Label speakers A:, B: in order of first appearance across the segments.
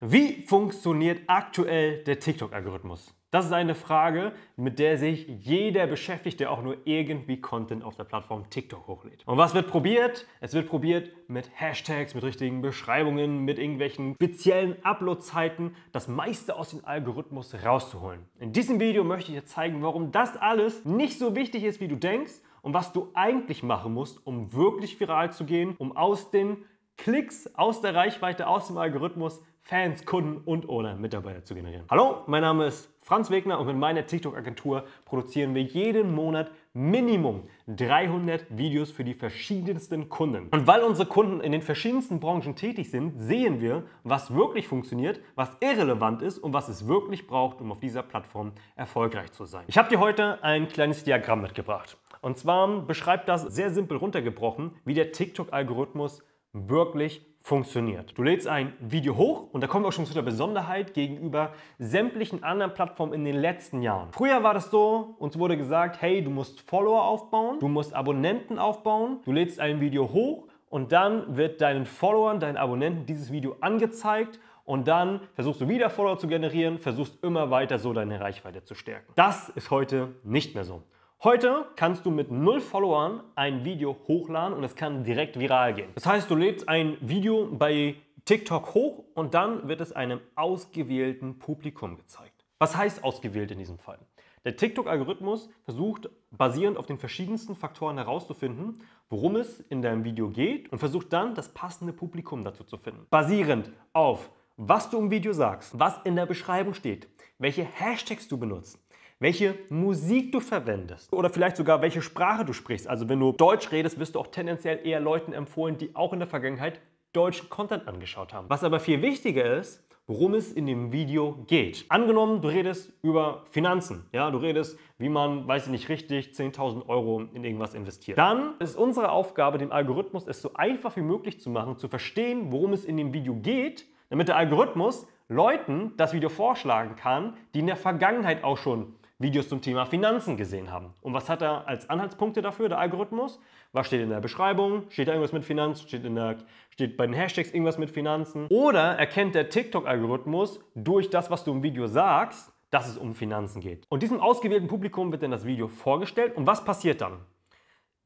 A: Wie funktioniert aktuell der TikTok-Algorithmus? Das ist eine Frage, mit der sich jeder beschäftigt, der auch nur irgendwie Content auf der Plattform TikTok hochlädt. Und was wird probiert? Es wird probiert mit Hashtags, mit richtigen Beschreibungen, mit irgendwelchen speziellen Upload-Zeiten, das meiste aus dem Algorithmus rauszuholen. In diesem Video möchte ich dir zeigen, warum das alles nicht so wichtig ist, wie du denkst und was du eigentlich machen musst, um wirklich viral zu gehen, um aus den Klicks aus der Reichweite, aus dem Algorithmus, Fans, Kunden und oder Mitarbeiter zu generieren. Hallo, mein Name ist Franz Wegner und mit meiner TikTok-Agentur produzieren wir jeden Monat Minimum 300 Videos für die verschiedensten Kunden. Und weil unsere Kunden in den verschiedensten Branchen tätig sind, sehen wir, was wirklich funktioniert, was irrelevant ist und was es wirklich braucht, um auf dieser Plattform erfolgreich zu sein. Ich habe dir heute ein kleines Diagramm mitgebracht. Und zwar beschreibt das sehr simpel runtergebrochen, wie der TikTok-Algorithmus wirklich funktioniert. Du lädst ein Video hoch und da kommen wir auch schon zu der Besonderheit gegenüber sämtlichen anderen Plattformen in den letzten Jahren. Früher war das so, uns wurde gesagt, hey, du musst Follower aufbauen, du musst Abonnenten aufbauen, du lädst ein Video hoch und dann wird deinen Followern, deinen Abonnenten dieses Video angezeigt und dann versuchst du wieder Follower zu generieren, versuchst immer weiter so deine Reichweite zu stärken. Das ist heute nicht mehr so. Heute kannst du mit null Followern ein Video hochladen und es kann direkt viral gehen. Das heißt, du lädst ein Video bei TikTok hoch und dann wird es einem ausgewählten Publikum gezeigt. Was heißt ausgewählt in diesem Fall? Der TikTok-Algorithmus versucht basierend auf den verschiedensten Faktoren herauszufinden, worum es in deinem Video geht und versucht dann das passende Publikum dazu zu finden. Basierend auf was du im Video sagst, was in der Beschreibung steht, welche Hashtags du benutzt, welche Musik du verwendest oder vielleicht sogar welche Sprache du sprichst. Also wenn du Deutsch redest, wirst du auch tendenziell eher Leuten empfohlen, die auch in der Vergangenheit deutschen Content angeschaut haben. Was aber viel wichtiger ist, worum es in dem Video geht. Angenommen, du redest über Finanzen. Ja, du redest, wie man, weiß ich nicht richtig, 10.000 Euro in irgendwas investiert. Dann ist unsere Aufgabe, dem Algorithmus es so einfach wie möglich zu machen, zu verstehen, worum es in dem Video geht, damit der Algorithmus Leuten das Video vorschlagen kann, die in der Vergangenheit auch schon Videos zum Thema Finanzen gesehen haben. Und was hat er als Anhaltspunkte dafür, der Algorithmus? Was steht in der Beschreibung? Steht da irgendwas mit Finanzen? Steht, in der, steht bei den Hashtags irgendwas mit Finanzen? Oder erkennt der TikTok-Algorithmus durch das, was du im Video sagst, dass es um Finanzen geht? Und diesem ausgewählten Publikum wird dann das Video vorgestellt. Und was passiert dann?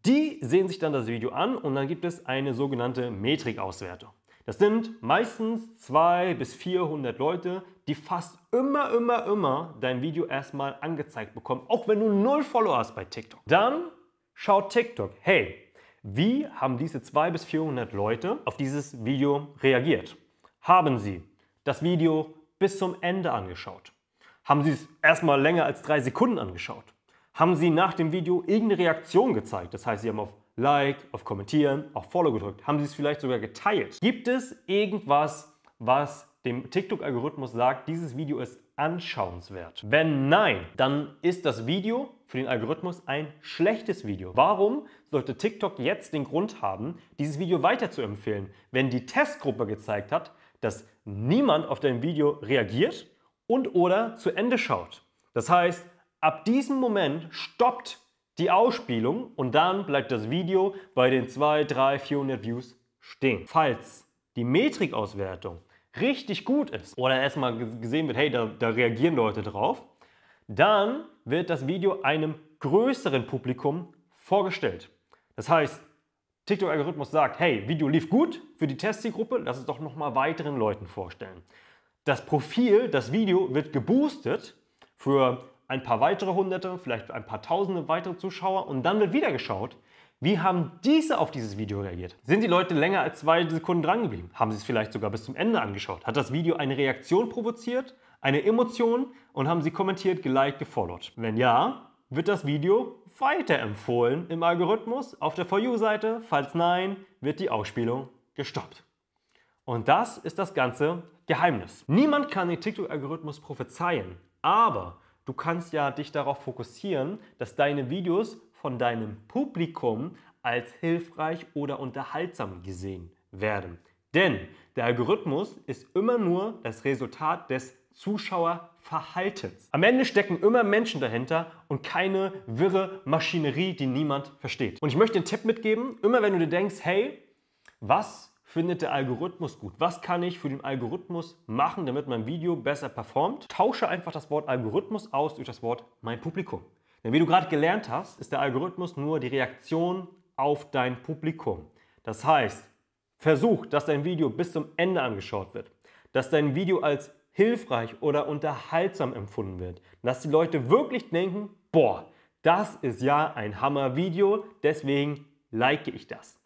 A: Die sehen sich dann das Video an und dann gibt es eine sogenannte Metrikauswertung. Das sind meistens 200 bis 400 Leute, die fast immer, immer, immer dein Video erstmal angezeigt bekommen, auch wenn du null Follower hast bei TikTok. Dann schaut TikTok, hey, wie haben diese 200 bis 400 Leute auf dieses Video reagiert? Haben sie das Video bis zum Ende angeschaut? Haben sie es erstmal länger als drei Sekunden angeschaut? Haben sie nach dem Video irgendeine Reaktion gezeigt? Das heißt, sie haben auf Like, auf Kommentieren, auf Follow gedrückt? Haben Sie es vielleicht sogar geteilt? Gibt es irgendwas, was dem TikTok-Algorithmus sagt, dieses Video ist anschauenswert? Wenn nein, dann ist das Video für den Algorithmus ein schlechtes Video. Warum sollte TikTok jetzt den Grund haben, dieses Video weiter zu empfehlen, wenn die Testgruppe gezeigt hat, dass niemand auf dein Video reagiert und oder zu Ende schaut? Das heißt, ab diesem Moment stoppt die Ausspielung und dann bleibt das Video bei den 2, 3, 400 Views stehen. Falls die Metrikauswertung richtig gut ist oder erstmal gesehen wird, hey, da, da reagieren Leute drauf, dann wird das Video einem größeren Publikum vorgestellt. Das heißt, TikTok-Algorithmus sagt, hey, Video lief gut für die Testzielgruppe, lass es doch nochmal weiteren Leuten vorstellen. Das Profil, das Video wird geboostet für ein paar weitere Hunderte, vielleicht ein paar Tausende weitere Zuschauer und dann wird wieder geschaut, wie haben diese auf dieses Video reagiert? Sind die Leute länger als zwei Sekunden drangeblieben? Haben sie es vielleicht sogar bis zum Ende angeschaut? Hat das Video eine Reaktion provoziert, eine Emotion und haben sie kommentiert, geliked, gefollowt? Wenn ja, wird das Video weiterempfohlen im Algorithmus auf der For You-Seite. Falls nein, wird die Ausspielung gestoppt. Und das ist das ganze Geheimnis. Niemand kann den TikTok-Algorithmus prophezeien, aber Du kannst ja dich darauf fokussieren, dass deine Videos von deinem Publikum als hilfreich oder unterhaltsam gesehen werden. Denn der Algorithmus ist immer nur das Resultat des Zuschauerverhaltens. Am Ende stecken immer Menschen dahinter und keine wirre Maschinerie, die niemand versteht. Und ich möchte einen Tipp mitgeben, immer wenn du dir denkst, hey, was findet der Algorithmus gut? Was kann ich für den Algorithmus machen, damit mein Video besser performt? Tausche einfach das Wort Algorithmus aus durch das Wort mein Publikum. Denn wie du gerade gelernt hast, ist der Algorithmus nur die Reaktion auf dein Publikum. Das heißt, versuch, dass dein Video bis zum Ende angeschaut wird, dass dein Video als hilfreich oder unterhaltsam empfunden wird, dass die Leute wirklich denken, boah, das ist ja ein Hammer-Video, deswegen like ich das.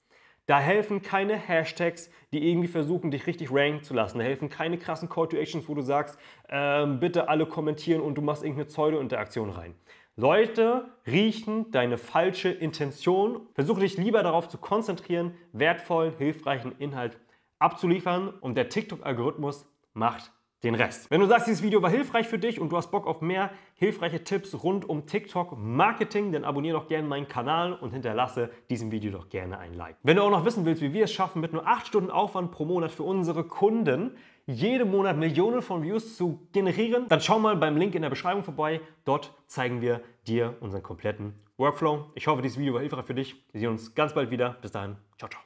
A: Da helfen keine Hashtags, die irgendwie versuchen, dich richtig ranken zu lassen. Da helfen keine krassen Call to Actions, wo du sagst, ähm, bitte alle kommentieren und du machst irgendeine Pseudo-Interaktion rein. Leute riechen deine falsche Intention. Versuche dich lieber darauf zu konzentrieren, wertvollen, hilfreichen Inhalt abzuliefern und der TikTok-Algorithmus macht den Rest. Wenn du sagst, dieses Video war hilfreich für dich und du hast Bock auf mehr hilfreiche Tipps rund um TikTok Marketing, dann abonniere doch gerne meinen Kanal und hinterlasse diesem Video doch gerne ein Like. Wenn du auch noch wissen willst, wie wir es schaffen, mit nur 8 Stunden Aufwand pro Monat für unsere Kunden jeden Monat Millionen von Views zu generieren, dann schau mal beim Link in der Beschreibung vorbei. Dort zeigen wir dir unseren kompletten Workflow. Ich hoffe, dieses Video war hilfreich für dich. Wir sehen uns ganz bald wieder. Bis dahin, ciao, ciao.